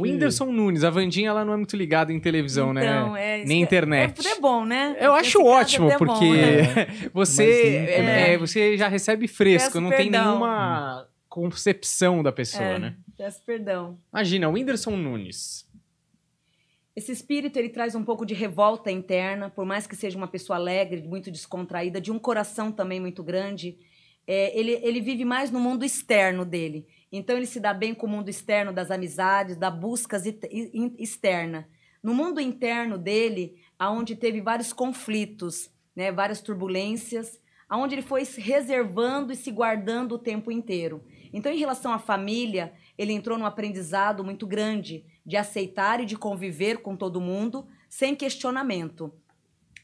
Whindersson Nunes, a Vandinha ela não é muito ligada em televisão, né? então, né? É, Nem é- internet. É, é bom, né? Eu acho é ótimo, é porque né? você, é, é, você já recebe fresco, não perdão. tem nenhuma concepção da pessoa, é, né? Peço perdão. Imagina, o Whindersson Nunes. Esse espírito ele traz um pouco de revolta interna, por mais que seja uma pessoa alegre, muito descontraída, de um coração também muito grande. ele, ele vive mais no mundo externo dele. Então ele se dá bem com o mundo externo das amizades, da busca externa. No mundo interno dele, aonde teve vários conflitos, né, várias turbulências, aonde ele foi se reservando e se guardando o tempo inteiro. Então, em relação à família, ele entrou num aprendizado muito grande de aceitar e de conviver com todo mundo sem questionamento.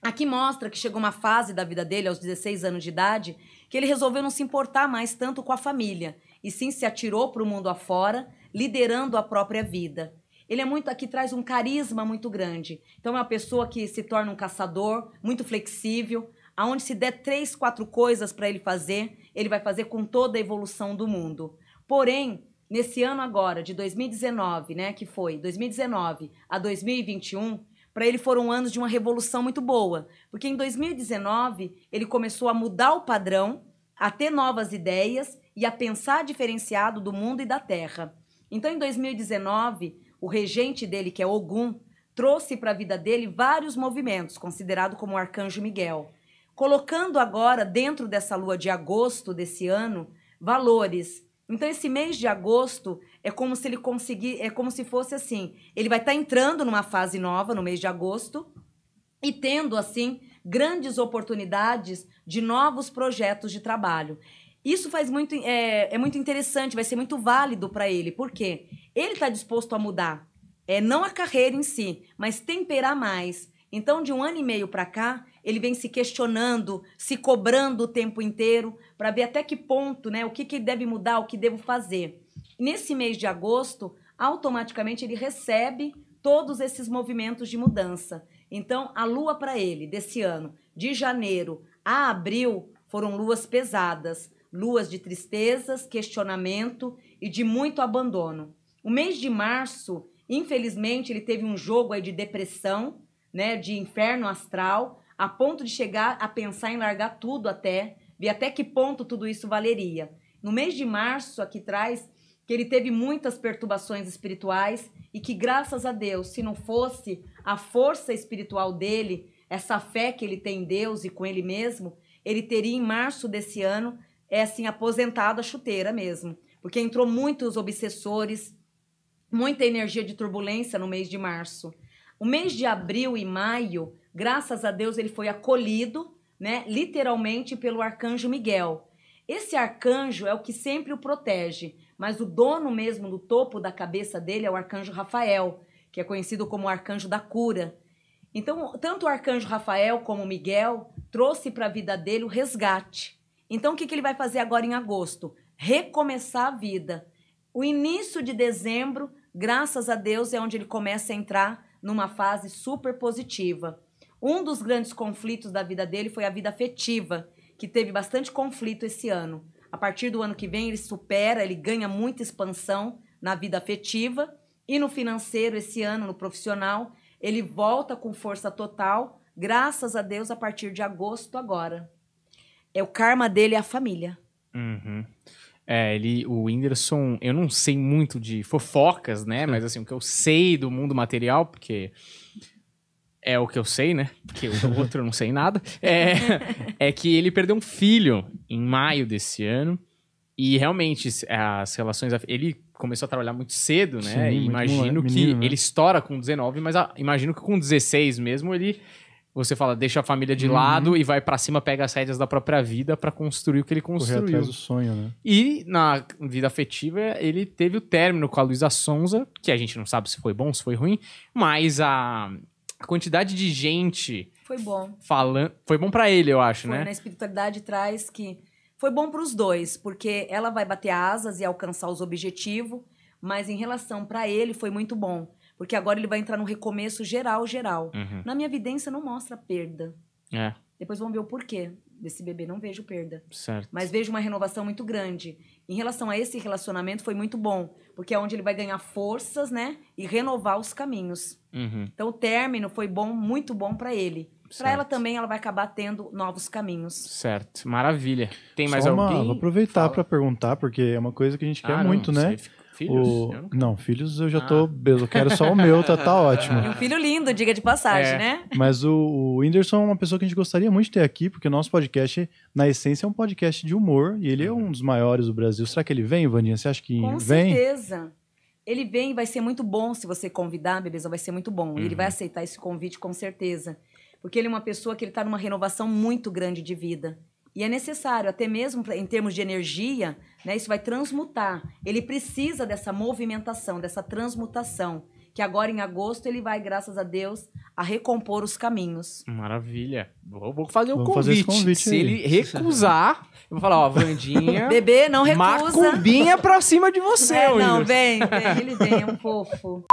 Aqui mostra que chegou uma fase da vida dele, aos 16 anos de idade, que ele resolveu não se importar mais tanto com a família e sim se atirou para o mundo afora, liderando a própria vida. Ele é muito aqui traz um carisma muito grande. Então é uma pessoa que se torna um caçador, muito flexível, aonde se der três, quatro coisas para ele fazer, ele vai fazer com toda a evolução do mundo. Porém, nesse ano agora de 2019, né, que foi 2019 a 2021, para ele foram anos de uma revolução muito boa, porque em 2019 ele começou a mudar o padrão a ter novas ideias e a pensar diferenciado do mundo e da terra. Então, em 2019, o regente dele, que é Ogum, trouxe para a vida dele vários movimentos, considerado como o Arcanjo Miguel, colocando agora, dentro dessa lua de agosto desse ano, valores. Então, esse mês de agosto é como se ele conseguir, é como se fosse assim: ele vai estar tá entrando numa fase nova no mês de agosto e tendo, assim, grandes oportunidades de novos projetos de trabalho. Isso faz muito é, é muito interessante, vai ser muito válido para ele, porque ele está disposto a mudar, é não a carreira em si, mas temperar mais. Então, de um ano e meio para cá, ele vem se questionando, se cobrando o tempo inteiro para ver até que ponto, né, o que, que deve mudar, o que devo fazer. Nesse mês de agosto, automaticamente ele recebe todos esses movimentos de mudança. Então, a lua para ele desse ano, de janeiro a abril, foram luas pesadas, luas de tristezas, questionamento e de muito abandono. O mês de março, infelizmente, ele teve um jogo aí de depressão, né, de inferno astral, a ponto de chegar a pensar em largar tudo até, ver até que ponto tudo isso valeria. No mês de março, aqui traz que ele teve muitas perturbações espirituais e que, graças a Deus, se não fosse a força espiritual dele, essa fé que ele tem em Deus e com ele mesmo, ele teria em março desse ano, é assim, aposentado a chuteira mesmo. Porque entrou muitos obsessores, muita energia de turbulência no mês de março. O mês de abril e maio, graças a Deus, ele foi acolhido, né, literalmente pelo arcanjo Miguel. Esse arcanjo é o que sempre o protege. Mas o dono mesmo do topo da cabeça dele é o arcanjo Rafael, que é conhecido como o arcanjo da cura. Então, tanto o arcanjo Rafael como Miguel trouxe para a vida dele o resgate. Então, o que, que ele vai fazer agora em agosto? Recomeçar a vida. O início de dezembro, graças a Deus, é onde ele começa a entrar numa fase super positiva. Um dos grandes conflitos da vida dele foi a vida afetiva, que teve bastante conflito esse ano. A partir do ano que vem, ele supera, ele ganha muita expansão na vida afetiva e no financeiro, esse ano, no profissional, ele volta com força total, graças a Deus, a partir de agosto agora. É o karma dele é a família. Uhum. É, ele, o Whindersson, eu não sei muito de fofocas, né? Mas assim, o que eu sei do mundo material, porque é o que eu sei, né? Porque o outro eu não sei nada. É, é que ele perdeu um filho em maio desse ano. E realmente, as relações. Ele começou a trabalhar muito cedo, né? Sim, imagino que menino, né? ele estoura com 19, mas imagino que com 16 mesmo ele. Você fala, deixa a família de uhum. lado e vai para cima, pega as rédeas da própria vida para construir o que ele construiu. Correr atrás do sonho, né? E na vida afetiva, ele teve o término com a Luísa Sonza, que a gente não sabe se foi bom, se foi ruim, mas a, a quantidade de gente. Foi bom. Falando, foi bom para ele, eu acho, foi, né? né? A espiritualidade traz que foi bom para os dois, porque ela vai bater asas e alcançar os objetivos, mas em relação para ele foi muito bom, porque agora ele vai entrar no recomeço geral, geral. Uhum. Na minha evidência não mostra perda. É. Depois vamos ver o porquê desse bebê, não vejo perda. Certo. Mas vejo uma renovação muito grande. Em relação a esse relacionamento, foi muito bom, porque é onde ele vai ganhar forças, né? E renovar os caminhos. Uhum. Então, o término foi bom, muito bom para ele. Para ela também, ela vai acabar tendo novos caminhos. Certo, maravilha. Tem mais Só alguém? Uma, vou aproveitar para perguntar, porque é uma coisa que a gente quer ah, muito, não, né? Você Filhos? O... Não, filhos eu já ah. tô eu quero só o meu, tá, tá ótimo. E um filho lindo, diga de passagem, é. né? Mas o, o Whindersson é uma pessoa que a gente gostaria muito de ter aqui, porque o nosso podcast, na essência, é um podcast de humor e ele é uhum. um dos maiores do Brasil. Será que ele vem, Vandinha? Você acha que Com vem? Com certeza. Ele vem e vai ser muito bom se você convidar, beleza? Vai ser muito bom. Uhum. Ele vai uhum. aceitar esse convite com certeza. Porque ele é uma pessoa que ele está numa renovação muito grande de vida. E é necessário, até mesmo em termos de energia, né, isso vai transmutar. Ele precisa dessa movimentação, dessa transmutação. Que agora em agosto ele vai, graças a Deus, a recompor os caminhos. Maravilha. Vou, vou fazer o um convite. Fazer convite. Se aí. ele recusar, eu vou falar, ó, Vandinha. Bebê, não recusa. Macumbinha pra cima de você, é, Não, vem, vem, ele vem, é um fofo.